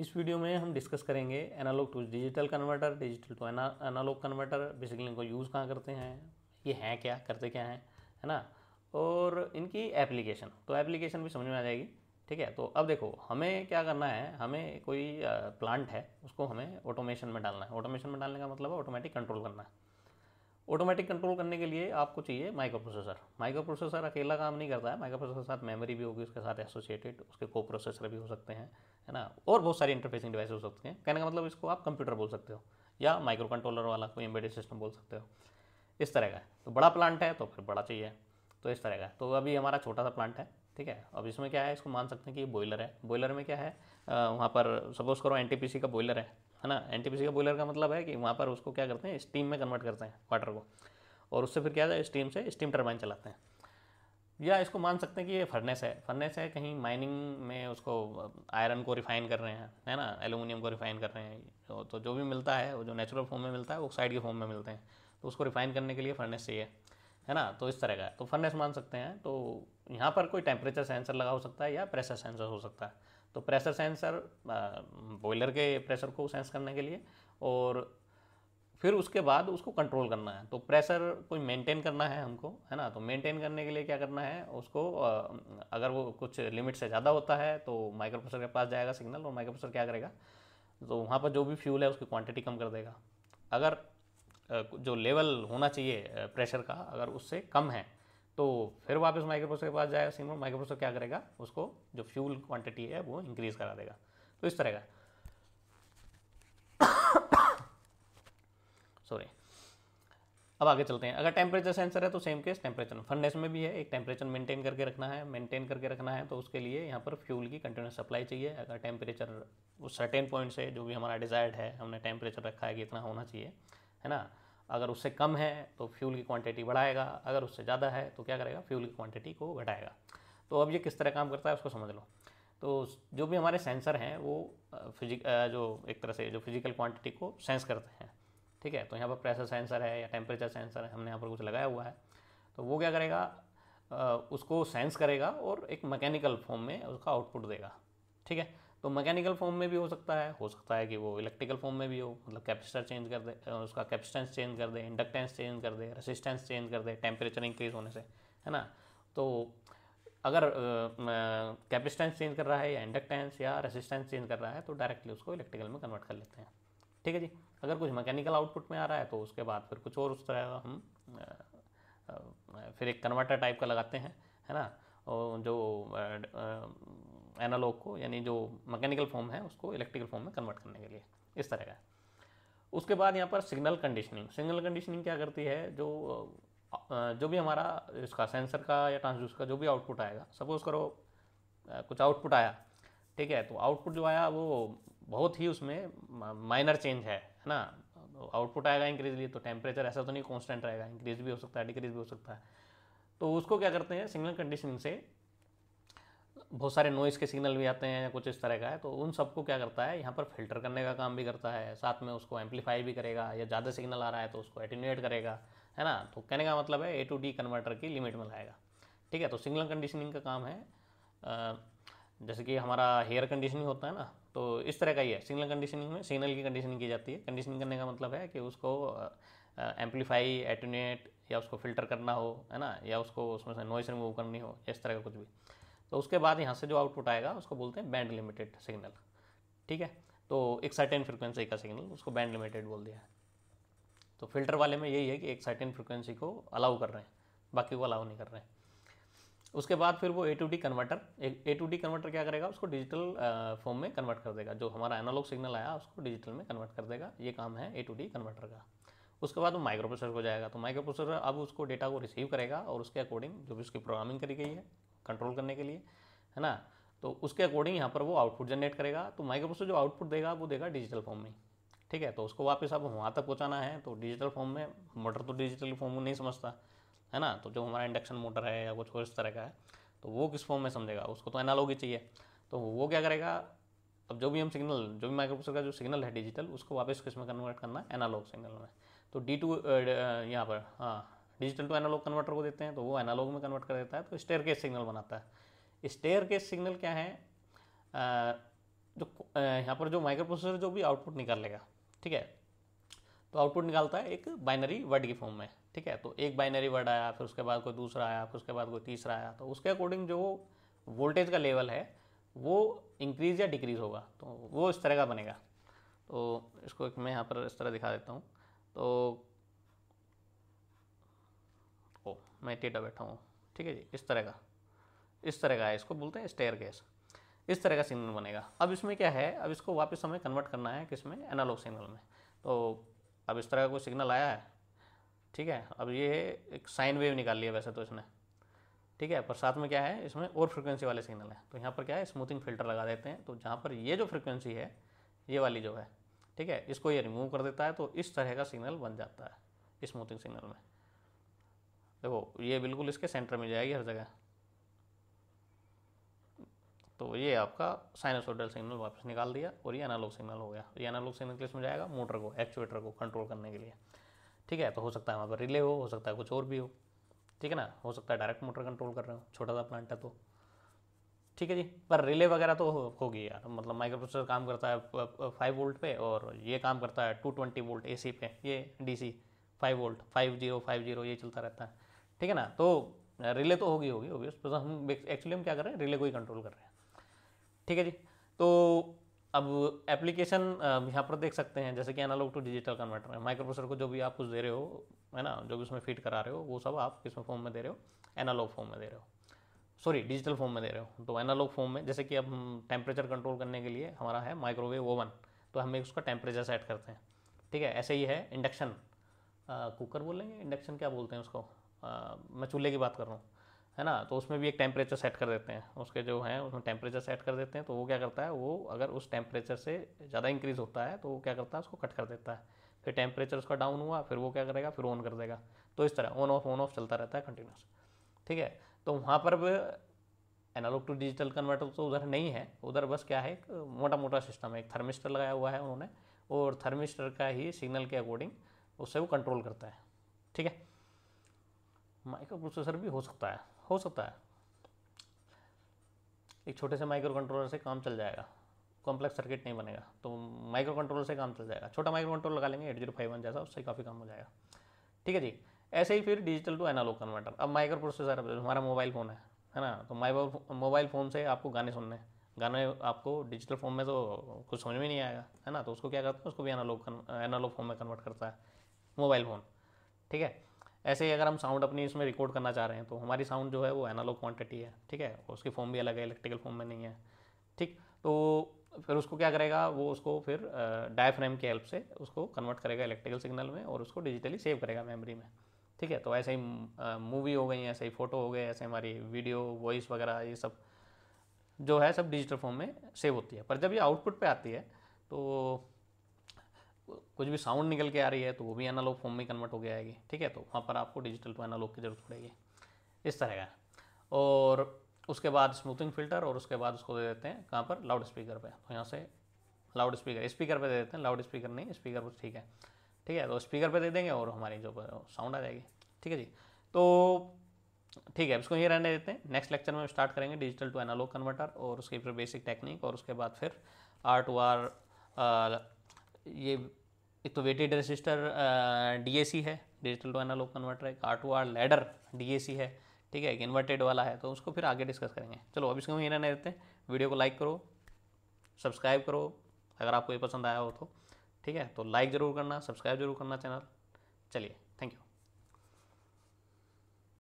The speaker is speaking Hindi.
इस वीडियो में हम डिस्कस करेंगे analogue to digital converter digital to analogue converter basically इनको यूज़ कहाँ करते हैं ये हैं क्या करते क्या हैं है ना और इनकी एप्लीकेशन तो एप्लीकेशन भी समझ में आ जाएगी ठीक है तो अब देखो हमें क्या करना है हमें कोई प्लांट है उसको हमें ऑटोमेशन में डालना है ऑटोमेशन में डालने का मतलब है ऑटोमेटिक कंट्रोल करना है ऑटोमेटिक कंट्रोल करने के लिए आपको चाहिए माइक्रो प्रोसेसर माइक्रो प्रोसेसर अकेला काम नहीं करता है माइक्रो प्रोसेसर साथ मेमोरी भी होगी उसके साथ एसोसिएटेड उसके को प्रोसेसर भी हो सकते हैं है ना और बहुत सारे इंटरफेसिंग डिवाइस हो सकते हैं कहने का मतलब इसको आप कंप्यूटर बोल सकते हो या माइक्रो कंट्रोलर वाला कोई एम्बेडेड सिस्टम बोल सकते हो इस तरह का तो बड़ा प्लांट है तो फिर बड़ा चाहिए तो इस तरह का तो अभी हमारा छोटा सा प्लांट है ठीक है अब इसमें क्या है इसको मान सकते हैं कि ये बॉयलर है बॉयलर में क्या है वहाँ पर सपोज करो एन का बॉयलर है है ना एन का बॉयलर का मतलब है कि वहाँ पर उसको क्या करते हैं स्टीम में कन्वर्ट करते हैं वाटर को और उससे फिर क्या है स्टीम से स्टीम टर्बाइन चलाते हैं या इसको मान सकते हैं कि ये फर्नेस है फर्नेस है कहीं माइनिंग में उसको आयरन uh, को रिफाइन कर रहे हैं है ना एलुमिनियम को रिफाइन कर रहे हैं तो, तो जो भी मिलता है वो जो नेचुरल फॉर्म में मिलता है वो ऑक्साइड के फॉर्म में मिलते हैं तो उसको रिफाइन करने के लिए फर्नेस चाहिए है ना तो इस तरह का तो फर्नेस मान सकते हैं तो यहाँ पर कोई टेम्परेचर सेंसर लगा हो सकता है या प्रेशर सेंसर हो सकता है तो प्रेशर सेंसर बॉयलर के प्रेशर को सेंस करने के लिए और फिर उसके बाद उसको कंट्रोल करना है तो प्रेशर कोई मेंटेन करना है हमको है ना तो मेंटेन करने के लिए क्या करना है उसको अगर वो कुछ लिमिट से ज़्यादा होता है तो माइक्रो के पास जाएगा सिग्नल और माइक्रो क्या करेगा तो वहाँ पर जो भी फ्यूल है उसकी क्वांटिटी कम कर देगा अगर जो लेवल होना चाहिए प्रेशर का अगर उससे कम है तो फिर वापस माइक्रो के पास जाएगा सिग्नल माइक्रो क्या करेगा उसको जो फ्यूल क्वांटिटी है वो इंक्रीज़ करा देगा तो इस तरह का सॉरी अब आगे चलते हैं अगर टेम्परेचर सेंसर है तो सेम केस टेम्परेचर फर्नेस में भी है एक टेम्परेचर मेंटेन करके रखना है मेंटेन करके रखना है तो उसके लिए यहाँ पर फ्यूल की कंटिन्यूस सप्लाई चाहिए अगर टेम्परेचर उस सर्टेन पॉइंट से जो भी हमारा डिज़ायर्ड है हमने टेम्परेचर रखा है कि इतना होना चाहिए है ना अगर उससे कम है तो फ्यूल की क्वांटिटी बढ़ाएगा अगर उससे ज़्यादा है तो क्या करेगा फ्यूल की क्वांटिटी को घटाएगा तो अब ये किस तरह काम करता है उसको समझ लो तो जो भी हमारे सेंसर हैं वो फिजिक जो एक तरह से जो फिजिकल क्वांटिटी को सेंस करते हैं ठीक है तो यहाँ पर प्रेशर सेंसर है या टेम्परेचर सेंसर है हमने यहाँ पर कुछ लगाया हुआ है तो वो क्या करेगा उसको सेंस करेगा और एक मैकेनिकल फॉर्म में उसका आउटपुट देगा ठीक है तो मैकेनिकल फॉर्म में भी हो सकता है हो सकता है कि वो इलेक्ट्रिकल फॉर्म में भी हो मतलब कैपेसिटर चेंज कर दे उसका कैपेसिटेंस चेंज कर दे इंडक्टेंस चेंज कर दे रेसिस्टेंस चेंज कर दे टेम्परेचर इंक्रीज होने से है ना तो अगर कैपेसिटेंस चेंज कर रहा है या इंडक्टेंस या रेसिस्टेंस चेंज कर रहा है तो डायरेक्टली उसको इलेक्ट्रिकल में कन्वर्ट कर लेते हैं ठीक है जी अगर कुछ मैकेनिकल आउटपुट में आ रहा है तो उसके बाद फिर कुछ और उस तरह का हम फिर एक कन्वर्टर टाइप का लगाते हैं है ना और जो एनालॉग को यानी जो मैकेनिकल फॉर्म है उसको इलेक्ट्रिकल फॉर्म में कन्वर्ट करने के लिए इस तरह का उसके बाद यहाँ पर सिग्नल कंडीशनिंग सिग्नल कंडीशनिंग क्या करती है जो जो भी हमारा इसका सेंसर का या ट्रांसड्यूसर का जो भी आउटपुट आएगा सपोज़ करो कुछ आउटपुट आया ठीक है तो आउटपुट जो आया वो बहुत ही उसमें माइनर चेंज है ना आउटपुट आएगा इंक्रीज लिए तो टेम्परेचर ऐसा तो नहीं कॉन्स्टेंट रहेगा इंक्रीज भी हो सकता है डिक्रीज भी हो सकता है तो उसको क्या करते हैं सिग्नल कंडीशनिंग से बहुत सारे नॉइस के सिग्नल भी आते हैं या कुछ इस तरह का है तो उन सबको क्या करता है यहाँ पर फिल्टर करने का काम भी करता है साथ में उसको एम्पलीफाई भी करेगा या ज़्यादा सिग्नल आ रहा है तो उसको एटिन्यूएट करेगा है ना तो कहने का मतलब है ए टू डी कन्वर्टर की लिमिट में लाएगा ठीक है तो सिग्नल कंडीशनिंग का काम है जैसे कि हमारा हेयर कंडीशनिंग होता है ना तो इस तरह का ही है सिग्नल कंडीशनिंग में सिग्नल की कंडीशनिंग की जाती है कंडीशनिंग करने का मतलब है कि उसको एम्पलीफाई एटोनेट या उसको फिल्टर करना हो है ना या उसको उसमें से नॉइस रिमूव करनी हो इस तरह का कुछ भी तो उसके बाद यहाँ से जो आउटपुट आएगा उसको बोलते हैं बैंड लिमिटेड सिग्नल ठीक है तो एक सर्टेन फ्रिक्वेंसी का सिग्नल उसको बैंड लिमिटेड बोल दिया है तो फिल्टर वाले में यही है कि एक सर्टेन फ्रिक्वेंसी को अलाउ कर रहे हैं बाकी को अलाउ नहीं कर रहे हैं उसके बाद फिर वो A to D converter A to D converter क्या करेगा उसको डिजिटल फॉर्म में कन्वर्ट कर देगा जो हमारा एनालॉग सिग्नल आया उसको डिजिटल में कन्वर्ट कर देगा ये काम है ए टू डी कन्वर्टर का उसके बाद वो माइक्रोप्रोसेसर को जाएगा तो माइक्रोप्रोसेसर अब उसको डेटा को रिसीव करेगा और उसके अकॉर्डिंग जो भी उसकी प्रोग्रामिंग करी गई है कंट्रोल करने के लिए है ना तो उसके अकॉर्डिंग यहाँ पर वो आउटपुट जनरेट करेगा तो माइक्रोप्रोसेसर जो आउटपुट देगा वो देगा डिजिटल फॉर्म में ठीक है तो उसको वापस अब वहाँ तक पहुँचाना है तो डिजिटल फॉर्म में मोटर तो डिजिटल फॉर्म में नहीं समझता है ना तो जो हमारा इंडक्शन मोटर है या कुछ इस तरह का है तो वो किस फॉर्म में समझेगा उसको तो एनालॉग ही चाहिए तो वो क्या करेगा अब जो भी हम सिग्नल जो भी माइक्रोप्रोसेसर का जो सिग्नल है डिजिटल उसको वापस किस में कन्वर्ट करना है एनालॉग सिग्नल में तो डी टू uh, uh, यहाँ पर हाँ डिजिटल टू एनालॉग कन्वर्टर को देते हैं तो वो एनालॉग में कन्वर्ट कर देता है तो स्टेयर केस सिग्नल बनाता है स्टेयर केस सिग्नल क्या है जो यहाँ पर जो माइक्रोप्रोसेसर जो भी आउटपुट निकाल लेगा ठीक है तो आउटपुट निकालता है एक बाइनरी वर्ड की फॉर्म में ठीक है तो एक बाइनरी वर्ड आया फिर उसके बाद कोई दूसरा आया फिर उसके बाद कोई तीसरा आया तो उसके अकॉर्डिंग जो वोल्टेज का लेवल है वो इंक्रीज़ या डिक्रीज़ होगा तो वो इस तरह का बनेगा तो इसको मैं यहाँ पर इस तरह दिखा देता हूँ तो ओ मैं टेटा बैठा हूँ ठीक है जी इस तरह का इस तरह का है इसको बोलते हैं स्टेयर गैस इस तरह का सिग्नल बनेगा अब इसमें क्या है अब इसको वापस हमें कन्वर्ट करना है किसमें एनालॉग सिग्नल में तो अब इस तरह का कोई सिग्नल आया है ठीक है अब ये एक साइन वेव निकाल लिया वैसे तो इसने ठीक है पर साथ में क्या है इसमें और फ्रिक्वेंसी वाले सिग्नल हैं तो यहाँ पर क्या है स्मूथिंग फिल्टर लगा देते हैं तो जहाँ पर ये जो फ्रिक्वेंसी है ये वाली जो है ठीक है इसको ये रिमूव कर देता है तो इस तरह का सिग्नल बन जाता है स्मूथिंग सिग्नल में देखो ये बिल्कुल इसके सेंटर में जाएगी हर जगह तो ये आपका साइनोसोडल सिग्नल वापस निकाल दिया और ये एनालॉग सिग्नल हो गया ये एनालॉग सिग्नल किस में जाएगा मोटर को एक्चुएटर को कंट्रोल करने के लिए ठीक है तो हो सकता है वहाँ पर रिले हो हो सकता है कुछ और भी हो ठीक है ना हो सकता है डायरेक्ट मोटर कंट्रोल कर रहे हो छोटा सा प्लांट है तो ठीक है जी पर रिले वगैरह तो हो, होगी यार मतलब माइक्रो प्रोसेसर काम करता है फाइव वोल्ट पे और ये काम करता है टू ट्वेंटी वोल्ट ए पे ये D C five volt five zero five zero ये चलता रहता है ठीक है ना तो रिले तो होगी होगी होगी उस पर तो हम एक्चुअली हम क्या कर रहे हैं रिले को ही कंट्रोल कर रहे हैं ठीक है जी तो अब एप्लीकेशन यहाँ पर देख सकते हैं जैसे कि एनालॉग टू डिजिटल कन्वर्टर है माइक्रोप्रोसर को जो भी आप कुछ दे रहे हो है ना जो भी उसमें फिट करा रहे हो वो सब आप किस फॉर्म में दे रहे हो एनालॉग फॉर्म में दे रहे हो सॉरी डिजिटल फॉर्म में दे रहे हो तो एनालॉग फॉर्म में जैसे कि अब टेम्परेचर कंट्रोल करने के लिए हमारा है माइक्रोवेव ओवन तो हमें उसका टेम्परेचर सेट करते हैं ठीक है ऐसे ही है इंडक्शन कुकर बोलेंगे इंडक्शन क्या बोलते हैं उसको आ, मैं चूल्हे की बात कर रहा हूँ है ना तो उसमें भी एक टेम्परेचर सेट कर देते हैं उसके जो हैं उसमें टेम्परेचर सेट कर देते हैं तो वो क्या करता है वो अगर उस टेम्परेचर से ज़्यादा इंक्रीज़ होता है तो वो क्या करता है उसको कट कर देता है फिर टेम्परेचर उसका डाउन हुआ फिर वो क्या करेगा फिर ऑन कर देगा तो इस तरह ऑन ऑफ ऑन ऑफ चलता रहता है कंटिन्यूस ठीक है तो वहाँ पर एनालॉग टू डिजिटल कन्वर्टर तो उधर नहीं है उधर बस क्या है मोटा मोटा सिस्टम है एक थर्मिस्टर लगाया हुआ है उन्होंने और थर्मिस्टर का ही सिग्नल के अकॉर्डिंग उससे वो कंट्रोल करता है ठीक है माइक्रो प्रोसेसर भी हो सकता है हो सकता है एक छोटे से माइक्रो कंट्रोलर से काम चल जाएगा कॉम्प्लेक्स सर्किट नहीं बनेगा तो माइक्रो कंट्रोलर से काम चल जाएगा छोटा माइक्रो कंट्रोल लगा लेंगे एट जीरो फाइव वन जैसा उससे काफ़ी काम हो जाएगा ठीक है जी ऐसे ही फिर डिजिटल टू एनालॉग कन्वर्टर अब माइक्रो प्रोसेसर हमारा मोबाइल फ़ोन है है ना तो माइक्रो मोबाइल फ़ोन से आपको गाने सुनने गाने आपको डिजिटल फॉर्म में तो कुछ समझ में नहीं आएगा है ना तो उसको क्या करते हैं उसको भी एनालॉग एनालॉग फॉर्म में कन्वर्ट करता है मोबाइल फ़ोन ठीक है ऐसे ही अगर हम साउंड अपनी इसमें रिकॉर्ड करना चाह रहे हैं तो हमारी साउंड जो है वो एनालॉग क्वांटिटी है ठीक है उसकी फॉर्म भी अलग है इलेक्ट्रिकल फॉर्म में नहीं है ठीक तो फिर उसको क्या करेगा वो उसको फिर डायफ्रेम की हेल्प से उसको कन्वर्ट करेगा इलेक्ट्रिकल सिग्नल में और उसको डिजिटली सेव करेगा मेमोरी में ठीक है तो ऐसे ही मूवी हो गई ऐसे ही फ़ोटो हो गए ऐसे हमारी वीडियो वॉइस वगैरह ये सब जो है सब डिजिटल फॉर्म में सेव होती है पर जब ये आउटपुट पे आती है तो कुछ भी साउंड निकल के आ रही है तो वो भी एनालॉग फॉर्म में कन्वर्ट हो गया आएगी ठीक है तो वहाँ पर आपको डिजिटल टू एनालॉग की जरूरत पड़ेगी इस तरह का और उसके बाद स्मूथिंग फिल्टर और उसके बाद उसको दे देते हैं कहाँ पर लाउड स्पीकर पर तो यहाँ से लाउड स्पीकर स्पीकर पर दे देते हैं लाउड स्पीकर नहीं स्पीकर पर ठीक है ठीक है तो स्पीकर पर दे देंगे और हमारी जो साउंड आ जाएगी ठीक है जी तो ठीक है इसको ये रहने देते हैं नेक्स्ट लेक्चर में स्टार्ट करेंगे डिजिटल टू एनालॉग कन्वर्टर और उसकी फिर बेसिक टेक्निक और उसके बाद फिर आर टू आर ये एक तो वेटेड रजिस्टर डी है डिजिटल टू एनालॉग कन्वर्टर है आर लैडर डी है ठीक है एक इन्वर्टेड वाला है तो उसको फिर आगे डिस्कस करेंगे चलो अब इसको ही रहने देते हैं वीडियो को लाइक करो सब्सक्राइब करो अगर आपको ये पसंद आया हो तो ठीक है तो लाइक ज़रूर करना सब्सक्राइब जरूर करना चैनल चलिए थैंक यू